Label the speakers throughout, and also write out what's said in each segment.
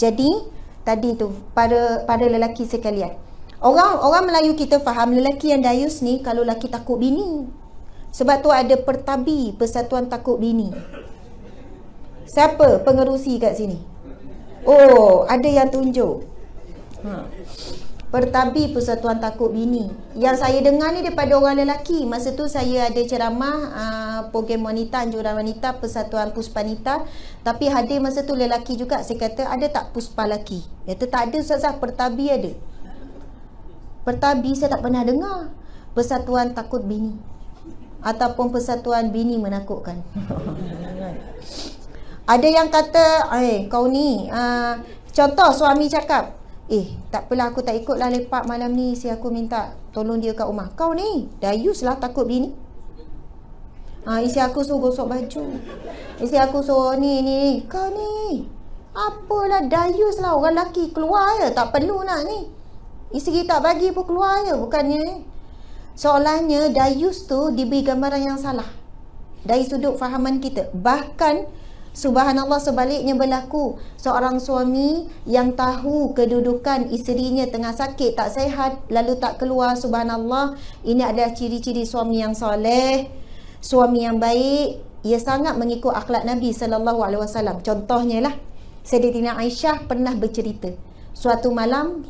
Speaker 1: Jadi tadi tu pada pada lelaki sekalian. Orang orang Melayu kita faham lelaki yang dayus ni kalau lelaki takut bini. Sebab tu ada pertabi persatuan takut bini. Siapa pengerusi kat sini? Oh, ada yang tunjuk. Ha. Pertabi Persatuan Takut Bini Yang saya dengar ni daripada orang lelaki Masa tu saya ada ceramah uh, ah, Program Wanita, Anjuran Wanita Persatuan Puspanita Tapi hadir masa tu lelaki juga Saya kata ada tak puspa lelaki Dia kata tak ada Ustazah, Pertabi ada Pertabi saya tak pernah dengar Persatuan Takut Bini Ataupun Persatuan Bini Menakutkan Ada yang kata, eh kau ni uh, Contoh suami cakap Eh, tak takpelah aku tak ikutlah lepak malam ni. Si aku minta tolong dia kat rumah. Kau ni, dayus lah takut bini. Ha, ah, isi aku suruh gosok baju. Isi aku suruh ni, ni, ni. Kau ni, apalah dayus lah orang lelaki keluar je. Tak perlu nak ni. Isteri tak bagi pun keluar je. Bukannya ni. Eh? Soalannya, dayus tu diberi gambaran yang salah. Dari sudut fahaman kita. Bahkan, Subhanallah sebaliknya berlaku Seorang suami yang tahu kedudukan isterinya tengah sakit tak sehat Lalu tak keluar Subhanallah Ini adalah ciri-ciri suami yang soleh Suami yang baik Ia sangat mengikut akhlak Nabi SAW Contohnya lah Sayyidina Aisyah pernah bercerita Suatu malam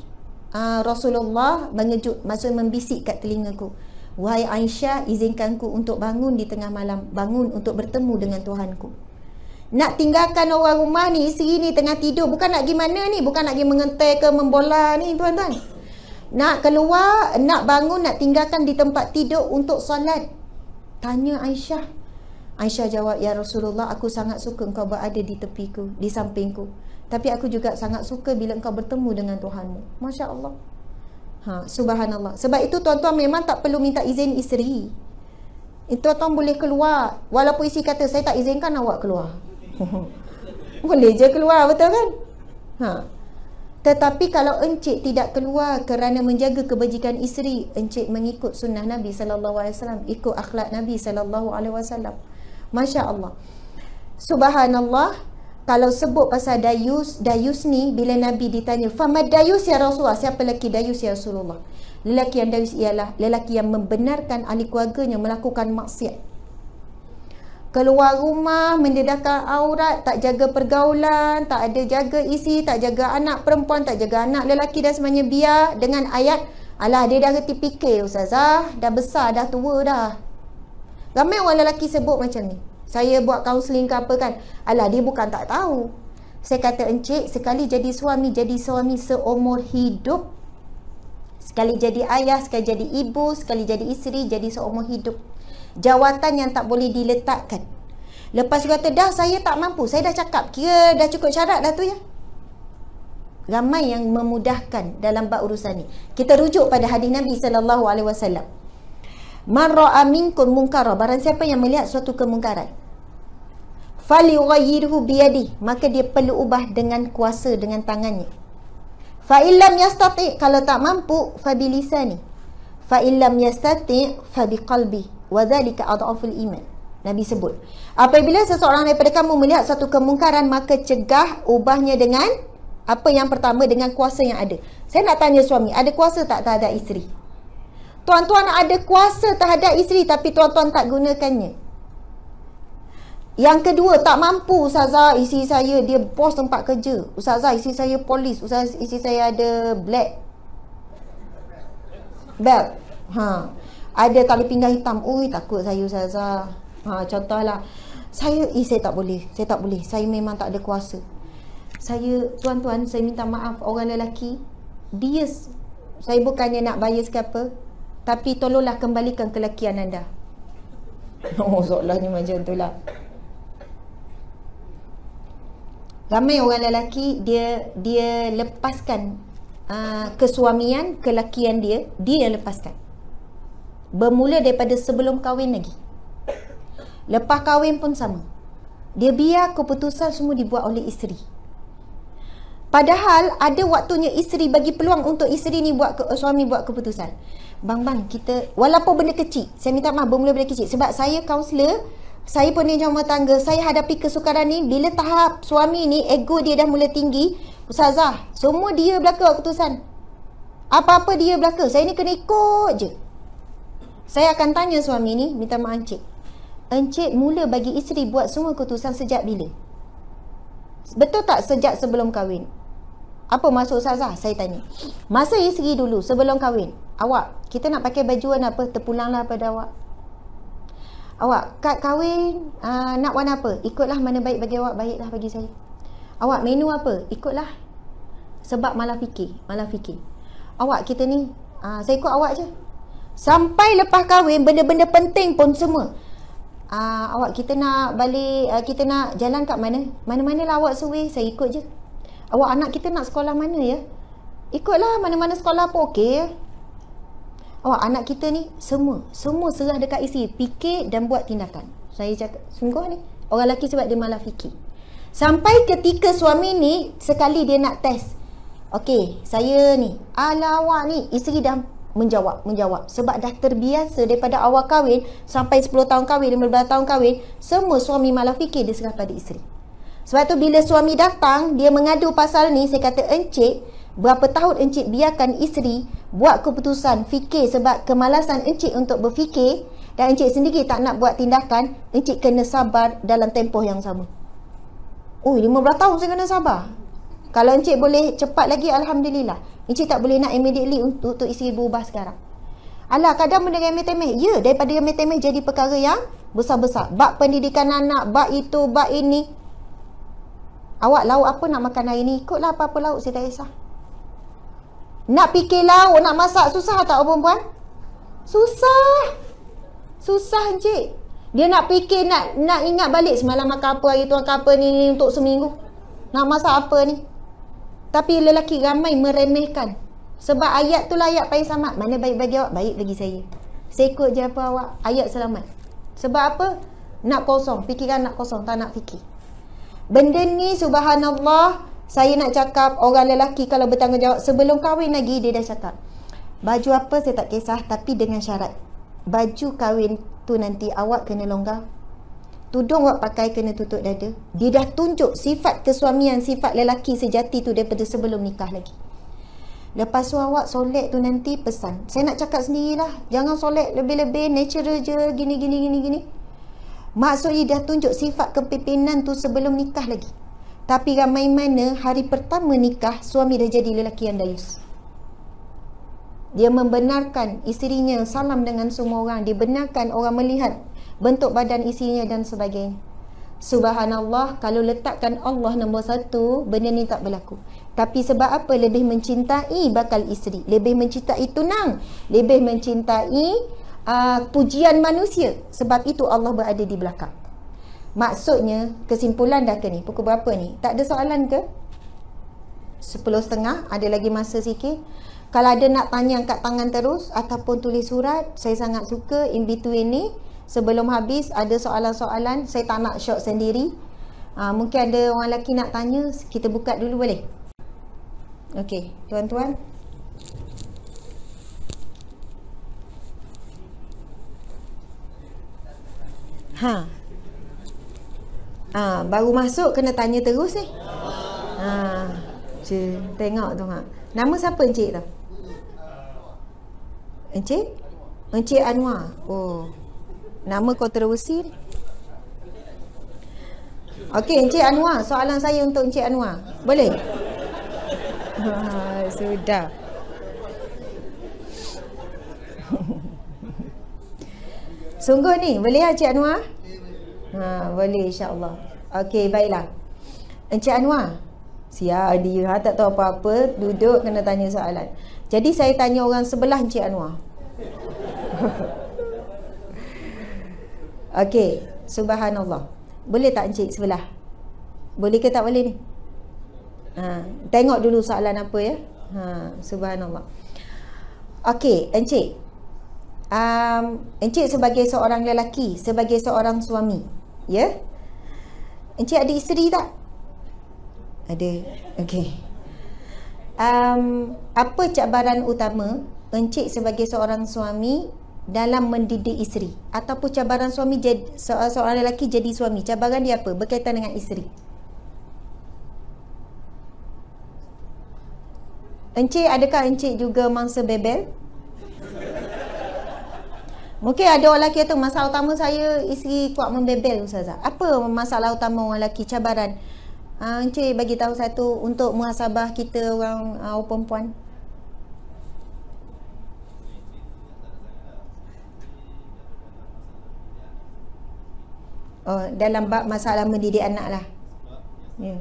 Speaker 1: ah, Rasulullah mengejut Maksudnya membisik kat telingaku Wahai Aisyah izinkanku untuk bangun di tengah malam Bangun untuk bertemu dengan Tuhanku ku nak tinggalkan orang rumah ni isteri ni tengah tidur bukan nak pergi mana ni bukan nak pergi mengentai ke membola ni tuan-tuan nak keluar nak bangun nak tinggalkan di tempat tidur untuk solat tanya Aisyah Aisyah jawab ya Rasulullah aku sangat suka kau berada di tepiku di sampingku tapi aku juga sangat suka bila kau bertemu dengan Tuhanmu masya-Allah ha subhanallah sebab itu tuan-tuan memang tak perlu minta izin isteri itu tuan boleh keluar walaupun isteri kata saya tak izinkan awak keluar. Boleh je keluar betul kan? Ha. Tetapi kalau encik tidak keluar kerana menjaga kebajikan isteri, encik mengikut sunnah Nabi sallallahu alaihi wasallam, ikut akhlak Nabi sallallahu alaihi wasallam. Masya-Allah. Subhanallah. Kalau sebut pasal Dayus, Dayus ni bila Nabi ditanya, "Fama Dayus ya Rasulullah? Siapa lelaki Dayus ya Rasulullah?" Lelaki yang Dayus ialah lelaki yang membenarkan ahli keluarganya melakukan maksiat keluar rumah, mendedahkan aurat, tak jaga pergaulan, tak ada jaga isi, tak jaga anak perempuan, tak jaga anak lelaki dan sebenarnya biar dengan ayat Alah dia dah reti fikir Ustazah, dah besar, dah tua dah. Ramai orang lelaki sebut macam ni. Saya buat kaunseling ke apa kan, alah dia bukan tak tahu. Saya kata encik, sekali jadi suami, jadi suami seumur hidup. Sekali jadi ayah, sekali jadi ibu, sekali jadi isteri, jadi seumur hidup jawatan yang tak boleh diletakkan. Lepas tu kata, dah saya tak mampu. Saya dah cakap, kira dah cukup syarat dah tu ya. Ramai yang memudahkan dalam bab urusan ni. Kita rujuk pada hadis Nabi saw. alaihi wasallam. Man barang siapa yang melihat suatu kemungkaran. Falyughayyirhu biyadi, maka dia perlu ubah dengan kuasa dengan tangannya. Failam illam yastati, kalau tak mampu, fa bilisani. Fa illam yastati, fa biqalbi. وَذَلِكَ أَضْعُفُ iman. Nabi sebut Apabila seseorang daripada kamu melihat satu kemungkaran Maka cegah ubahnya dengan Apa yang pertama dengan kuasa yang ada Saya nak tanya suami Ada kuasa tak terhadap isteri? Tuan-tuan ada kuasa terhadap isteri Tapi tuan-tuan tak gunakannya Yang kedua Tak mampu Ustazah isi saya Dia bos tempat kerja Ustazah isi saya polis Ustazah isi saya ada black Belt Haa ada tali pinggang hitam. Ui, takut saya Ustazah. Ha, contohlah. Saya, eh, saya tak boleh. Saya tak boleh. Saya memang tak ada kuasa. Saya, tuan-tuan, saya minta maaf orang lelaki. Dia, saya bukannya nak bias ke apa. Tapi tolonglah kembalikan kelakian anda. Oh, soalannya macam tu lah. Ramai orang lelaki, dia dia lepaskan uh, kesuamian, kelakian dia. Dia yang lepaskan bermula daripada sebelum kahwin lagi. Lepas kahwin pun sama. Dia biar keputusan semua dibuat oleh isteri. Padahal ada waktunya isteri bagi peluang untuk isteri ni buat ke, suami buat keputusan. Bang bang kita walaupun benda kecil, saya minta maaf bermula benda kecil sebab saya kaunselor, saya pun ninja rumah tangga, saya hadapi kesukaran ni bila tahap suami ni ego dia dah mula tinggi, Ustazah, semua dia belaka keputusan. Apa-apa dia belaka, saya ni kena ikut je. Saya akan tanya suami ni, minta maaf Encik. Encik mula bagi isteri buat semua keputusan sejak bila? Betul tak sejak sebelum kahwin? Apa maksud Ustazah? Saya tanya. Masa isteri dulu, sebelum kahwin, awak, kita nak pakai bajuan apa? Terpulanglah pada awak. Awak, kad kahwin uh, nak warna apa? Ikutlah mana baik bagi awak, baiklah bagi saya. Awak menu apa? Ikutlah. Sebab malah fikir, malah fikir. Awak kita ni, uh, saya ikut awak je. Sampai lepas kahwin benda-benda penting pun semua. Ah awak kita nak balik uh, kita nak jalan kat mana? mana mana lah, awak suruh saya ikut je. Awak anak kita nak sekolah mana ya? Ikutlah mana-mana sekolah pun okey ya. Awak anak kita ni semua semua serah dekat isi fikir dan buat tindakan. Saya cakap sungguh ni orang lelaki sebab dia malah fikir. Sampai ketika suami ni sekali dia nak test. Okey, saya ni. Ala awak ni isteri dah menjawab menjawab sebab dah terbiasa daripada awal kahwin sampai 10 tahun kahwin 15 tahun kahwin semua suami malah fikir dia serah pada isteri sebab tu bila suami datang dia mengadu pasal ni saya kata encik berapa tahun encik biarkan isteri buat keputusan fikir sebab kemalasan encik untuk berfikir dan encik sendiri tak nak buat tindakan encik kena sabar dalam tempoh yang sama Oh, 15 tahun saya kena sabar. Kalau encik boleh cepat lagi, Alhamdulillah. Encik tak boleh nak immediately untuk, untuk isteri berubah sekarang. Alah, kadang benda remeh-temeh. Ya, daripada remeh-temeh jadi perkara yang besar-besar. Bak pendidikan anak, bak itu, bak ini. Awak lauk apa nak makan hari ni? Ikutlah apa-apa lauk, saya tak kisah. Nak fikir lauk, nak masak, susah tak perempuan? Susah. Susah, Encik. Dia nak fikir, nak nak ingat balik semalam makan apa, hari tu makan apa ni, ni untuk seminggu. Nak masak apa ni? Tapi lelaki ramai meremehkan Sebab ayat tu lah ayat paling selamat Mana baik bagi awak? Baik bagi saya Saya ikut je apa awak? Ayat selamat Sebab apa? Nak kosong Fikiran nak kosong, tak nak fikir Benda ni subhanallah Saya nak cakap orang lelaki Kalau bertanggungjawab sebelum kahwin lagi Dia dah cakap Baju apa saya tak kisah Tapi dengan syarat Baju kahwin tu nanti awak kena longgar tudung awak pakai kena tutup dada. Dia dah tunjuk sifat kesuamian, sifat lelaki sejati tu daripada sebelum nikah lagi. Lepas tu awak solat tu nanti pesan. Saya nak cakap sendirilah. Jangan solat lebih-lebih, natural je, gini, gini, gini, gini. Maksudnya dah tunjuk sifat kepimpinan tu sebelum nikah lagi. Tapi ramai mana hari pertama nikah, suami dah jadi lelaki yang dayus. Dia membenarkan isterinya salam dengan semua orang. Dia benarkan orang melihat bentuk badan isinya dan sebagainya. Subhanallah, kalau letakkan Allah nombor satu, benda ni tak berlaku. Tapi sebab apa? Lebih mencintai bakal isteri. Lebih mencintai tunang. Lebih mencintai uh, pujian manusia. Sebab itu Allah berada di belakang. Maksudnya, kesimpulan dah ke ni? Pukul berapa ni? Tak ada soalan ke? Sepuluh setengah, ada lagi masa sikit. Kalau ada nak tanya angkat tangan terus ataupun tulis surat, saya sangat suka in between ni sebelum habis ada soalan-soalan saya tak nak shock sendiri ha, mungkin ada orang lelaki nak tanya kita buka dulu boleh ok tuan-tuan ha. ha. baru masuk kena tanya terus eh ha. Cik, tengok tu mak. nama siapa encik tu encik encik Anwar oh nama kontroversi ni. Okey, Encik Anwar, soalan saya untuk Encik Anwar. Boleh? Ha, sudah. Sungguh ni, boleh ya Encik Anwar? Ha, boleh insya Okey, baiklah. Encik Anwar, siap dia ha, tak tahu apa-apa, duduk kena tanya soalan. Jadi saya tanya orang sebelah Encik Anwar. Okey, subhanallah. Boleh tak encik sebelah? Boleh ke tak boleh ni? Ha, tengok dulu soalan apa ya. Ha, subhanallah. Okey, encik. Um, encik sebagai seorang lelaki, sebagai seorang suami, ya? Yeah? Encik ada isteri tak? Ada. Okey. Um, apa cabaran utama encik sebagai seorang suami dalam mendidik isteri ataupun cabaran suami jadi, se- seorang lelaki jadi suami cabaran dia apa berkaitan dengan isteri Encik adakah encik juga mangsa bebel Mungkin ada orang lelaki tu masalah utama saya isteri kuat membebel ustazah apa masalah utama orang lelaki cabaran ah, encik bagi tahu satu untuk muhasabah kita orang uh, perempuan Oh, dalam bab masalah mendidik anak lah. Ya. Yeah.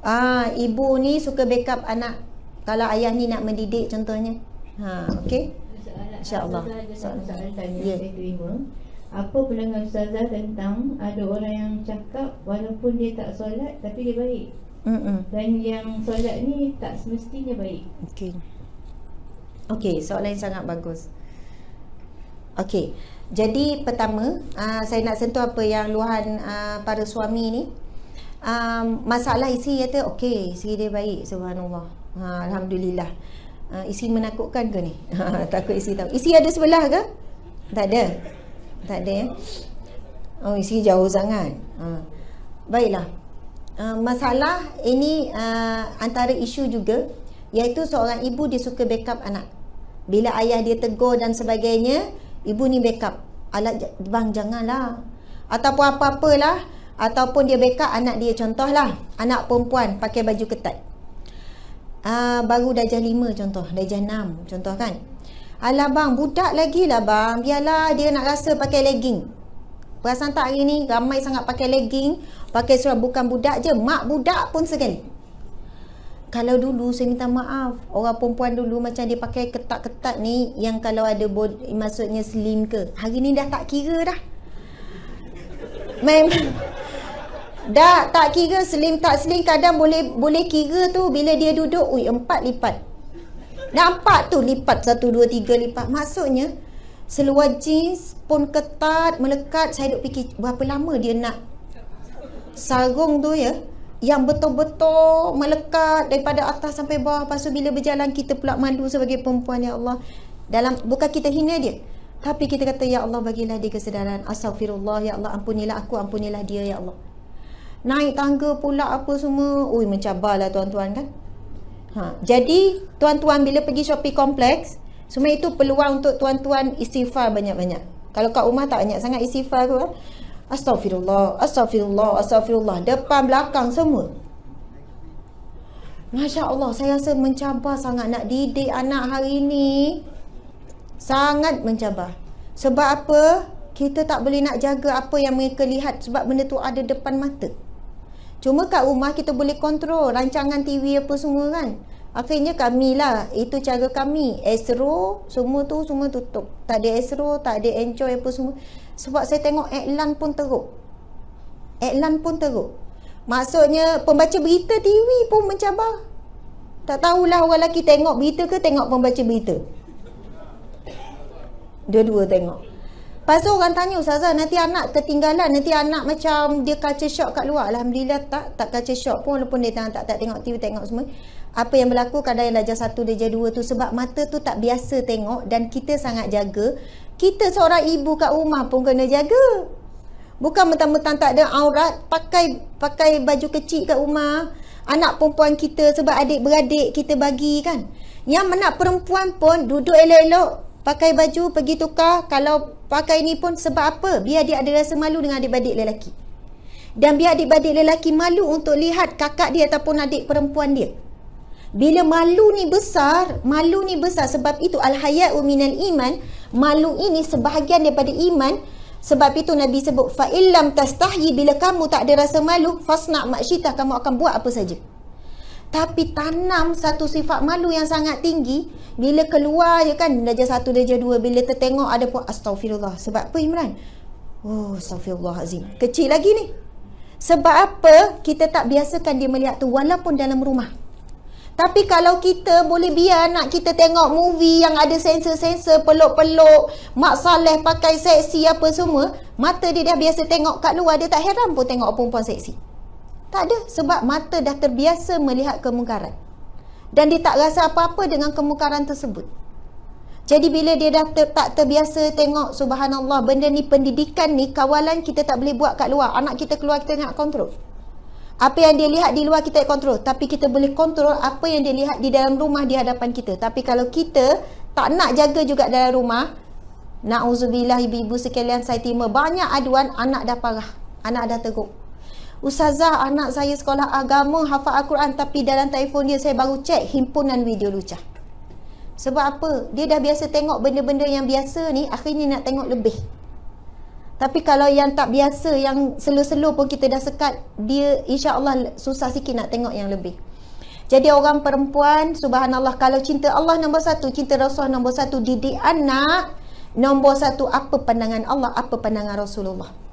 Speaker 1: Ah, ibu ni suka backup anak kalau ayah ni nak mendidik contohnya. Ha, okey. Insya-Allah. Ya. Apa pandangan ustazah tentang ada orang yang cakap walaupun dia tak solat tapi dia baik? Mm-mm. Dan yang solat ni tak semestinya baik. Okey. Okey, soalan yang sangat bagus. Uh, Okey. Jadi pertama, uh, saya nak sentuh apa yang luahan uh, para suami ni. Um, masalah isteri tu, okey, isteri dia baik, subhanallah. Ha, Alhamdulillah. Uh, isteri menakutkan ke ni? Takut isi tahu. Isi ada sebelah ke? Tak ada. Tak ada ya? Oh, isi jauh sangat. Ha. Baiklah. Uh, masalah ini uh, antara isu juga, iaitu seorang ibu dia suka backup anak. Bila ayah dia tegur dan sebagainya, Ibu ni backup Alat bang janganlah Ataupun apa-apalah Ataupun dia backup anak dia contohlah Anak perempuan pakai baju ketat uh, Baru dajah lima contoh Dajah enam contoh kan Alah bang budak lagi lah bang Biarlah dia nak rasa pakai legging Perasan tak hari ni ramai sangat pakai legging Pakai surat bukan budak je Mak budak pun segan kalau dulu saya minta maaf orang perempuan dulu macam dia pakai ketat-ketat ni yang kalau ada bod, maksudnya slim ke hari ni dah tak kira dah memang dah tak kira slim tak slim kadang boleh boleh kira tu bila dia duduk ui empat lipat nampak tu lipat satu dua tiga lipat maksudnya seluar jeans pun ketat melekat saya duk fikir berapa lama dia nak sarung tu ya yang betul-betul melekat daripada atas sampai bawah lepas tu bila berjalan kita pula malu sebagai perempuan ya Allah dalam bukan kita hina dia tapi kita kata ya Allah bagilah dia kesedaran astagfirullah ya Allah ampunilah aku ampunilah dia ya Allah naik tangga pula apa semua ui mencabarlah tuan-tuan kan ha. jadi tuan-tuan bila pergi shopping kompleks semua itu peluang untuk tuan-tuan istighfar banyak-banyak kalau kat rumah tak banyak sangat istighfar tu kan Astaghfirullah, astaghfirullah, astaghfirullah Depan belakang semua Masya Allah Saya rasa mencabar sangat nak didik Anak hari ini Sangat mencabar Sebab apa? Kita tak boleh nak jaga apa yang mereka lihat Sebab benda tu ada depan mata Cuma kat rumah kita boleh kontrol Rancangan TV apa semua kan Akhirnya kami lah Itu cara kami Astro Semua tu semua tutup Tak ada Astro Tak ada Enjoy apa semua Sebab saya tengok Adlan pun teruk Adlan pun teruk Maksudnya Pembaca berita TV pun mencabar Tak tahulah orang lelaki tengok berita ke Tengok pembaca berita Dua-dua tengok Lepas tu orang tanya Ustazah nanti anak ketinggalan Nanti anak macam dia culture shock kat luar Alhamdulillah tak tak culture shock pun Walaupun dia tak, tak tengok TV tengok semua apa yang berlaku kadang yang darjah satu darjah dua tu sebab mata tu tak biasa tengok dan kita sangat jaga kita seorang ibu kat rumah pun kena jaga bukan mentang-mentang tak ada aurat pakai pakai baju kecil kat rumah anak perempuan kita sebab adik-beradik kita bagi kan yang anak perempuan pun duduk elok-elok pakai baju pergi tukar kalau pakai ni pun sebab apa biar dia ada rasa malu dengan adik-beradik lelaki dan biar adik-beradik lelaki malu untuk lihat kakak dia ataupun adik perempuan dia bila malu ni besar, malu ni besar sebab itu al-hayaa'u minal iman, malu ini sebahagian daripada iman. Sebab itu Nabi sebut fa illam tastahyi bila kamu tak ada rasa malu, fasna' maksyitah kamu akan buat apa saja. Tapi tanam satu sifat malu yang sangat tinggi Bila keluar ya kan dah jadi satu, dah jadi dua Bila tertengok ada pun Astaghfirullah Sebab apa Imran? Oh, azim. Kecil lagi ni Sebab apa kita tak biasakan dia melihat tu Walaupun dalam rumah tapi kalau kita boleh biar anak kita tengok movie yang ada sensor-sensor peluk-peluk, Mak Saleh pakai seksi apa semua, mata dia dah biasa tengok kat luar, dia tak heran pun tengok perempuan seksi. Tak ada sebab mata dah terbiasa melihat kemungkaran. Dan dia tak rasa apa-apa dengan kemungkaran tersebut. Jadi bila dia dah ter, tak terbiasa tengok subhanallah benda ni pendidikan ni kawalan kita tak boleh buat kat luar. Anak kita keluar kita nak kontrol apa yang dia lihat di luar kita kontrol tapi kita boleh kontrol apa yang dia lihat di dalam rumah di hadapan kita tapi kalau kita tak nak jaga juga dalam rumah na'udzubillah ibu-ibu sekalian saya terima banyak aduan anak dah parah anak dah teruk Ustazah anak saya sekolah agama hafal Al-Quran tapi dalam telefon dia saya baru cek himpunan video lucah sebab apa? Dia dah biasa tengok benda-benda yang biasa ni Akhirnya nak tengok lebih tapi kalau yang tak biasa, yang selu-selu pun kita dah sekat, dia insya-Allah susah sikit nak tengok yang lebih. Jadi orang perempuan, subhanallah, kalau cinta Allah nombor satu, cinta Rasulullah nombor satu, didik anak nombor satu, apa pandangan Allah, apa pandangan Rasulullah.